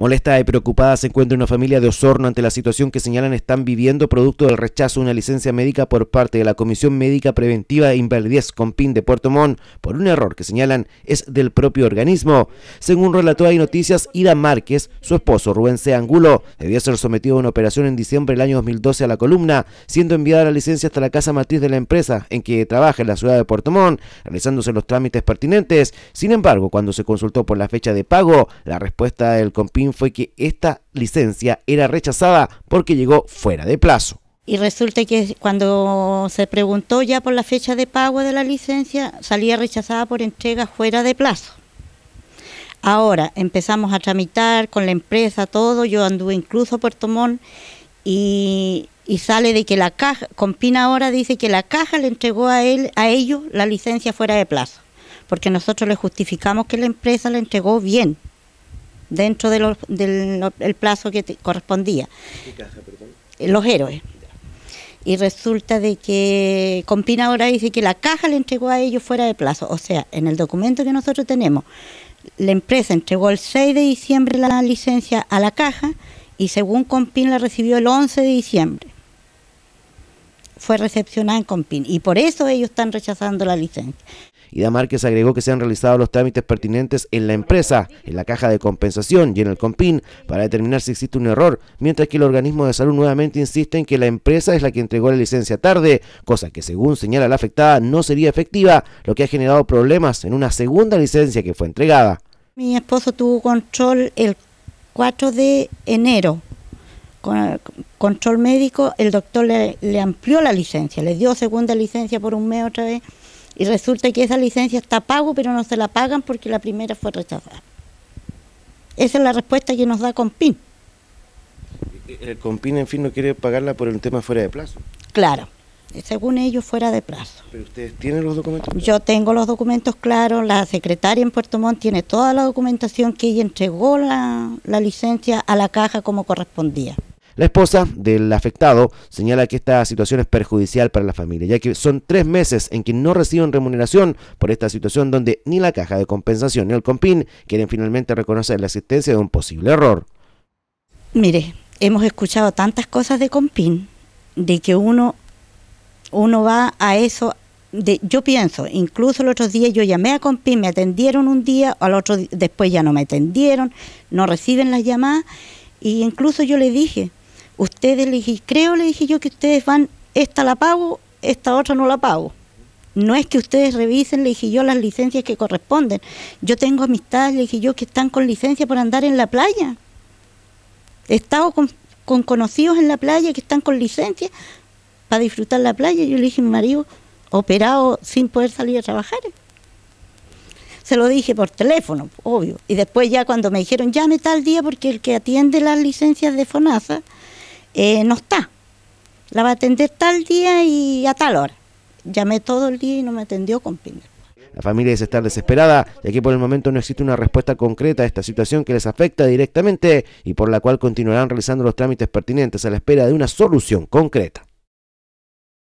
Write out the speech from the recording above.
Molesta y preocupada se encuentra una familia de Osorno ante la situación que señalan están viviendo producto del rechazo de una licencia médica por parte de la Comisión Médica Preventiva de Invalidez Compín de Puerto Montt por un error que señalan es del propio organismo. Según relató hay noticias, Ida Márquez, su esposo Rubén C. Angulo, debió ser sometido a una operación en diciembre del año 2012 a la columna, siendo enviada la licencia hasta la casa matriz de la empresa en que trabaja en la ciudad de Puerto Montt, realizándose los trámites pertinentes. Sin embargo, cuando se consultó por la fecha de pago, la respuesta del Compín fue que esta licencia era rechazada porque llegó fuera de plazo. Y resulta que cuando se preguntó ya por la fecha de pago de la licencia, salía rechazada por entrega fuera de plazo. Ahora empezamos a tramitar con la empresa todo, yo anduve incluso a Puerto y, sale de que la caja, con Pina ahora dice que la caja le entregó a él, a ellos la licencia fuera de plazo, porque nosotros le justificamos que la empresa la entregó bien dentro del plazo que correspondía. ¿Qué eh, Los héroes. Y resulta de que Compina ahora dice que la caja le entregó a ellos fuera de plazo. O sea, en el documento que nosotros tenemos, la empresa entregó el 6 de diciembre la licencia a la caja y según Compin la recibió el 11 de diciembre fue recepcionada en Compin y por eso ellos están rechazando la licencia. Ida Márquez agregó que se han realizado los trámites pertinentes en la empresa, en la caja de compensación y en el COMPIN para determinar si existe un error, mientras que el organismo de salud nuevamente insiste en que la empresa es la que entregó la licencia tarde, cosa que según señala la afectada no sería efectiva, lo que ha generado problemas en una segunda licencia que fue entregada. Mi esposo tuvo control el 4 de enero con control médico, el doctor le, amplió la licencia, le dio segunda licencia por un mes otra vez y resulta que esa licencia está pago pero no se la pagan porque la primera fue rechazada. Esa es la respuesta que nos da Compin. El eh, Compin, en fin, no quiere pagarla por el tema fuera de plazo. Claro, según ellos fuera de plazo. ¿Pero ustedes tienen los documentos? Yo tengo los documentos claros, la secretaria en Puerto Montt tiene toda la documentación que ella entregó la licencia a la caja como correspondía. La esposa del afectado señala que esta situación es perjudicial para la familia, ya que son tres meses en que no reciben remuneración por esta situación donde ni la caja de compensación ni el COMPIN quieren finalmente reconocer la existencia de un posible error. Mire, hemos escuchado tantas cosas de COMPIN, de que uno, uno va a eso de, yo pienso, incluso el otro día yo llamé a Compin, me atendieron un día, al otro después ya no me atendieron, no reciben las llamadas, y e incluso yo le dije, Ustedes le dije, creo, le dije yo que ustedes van, esta la pago, esta otra no la pago. No es que ustedes revisen, le dije yo, las licencias que corresponden. Yo tengo amistades, le dije yo, que están con licencia por andar en la playa. He estado con, conocidos en la playa que están con licencia para disfrutar la playa. Yo le dije a mi marido, operado sin poder salir a trabajar. Se lo dije por teléfono, obvio. Y después ya cuando me dijeron, llame tal día porque el que atiende las licencias de FONASA eh, no está. La va a atender tal día y a tal hora. Llamé todo el día y no me atendió con pinga. La familia dice estar desesperada, y que por el momento no existe una respuesta concreta a esta situación que les afecta directamente y por la cual continuarán realizando los trámites pertinentes a la espera de una solución concreta.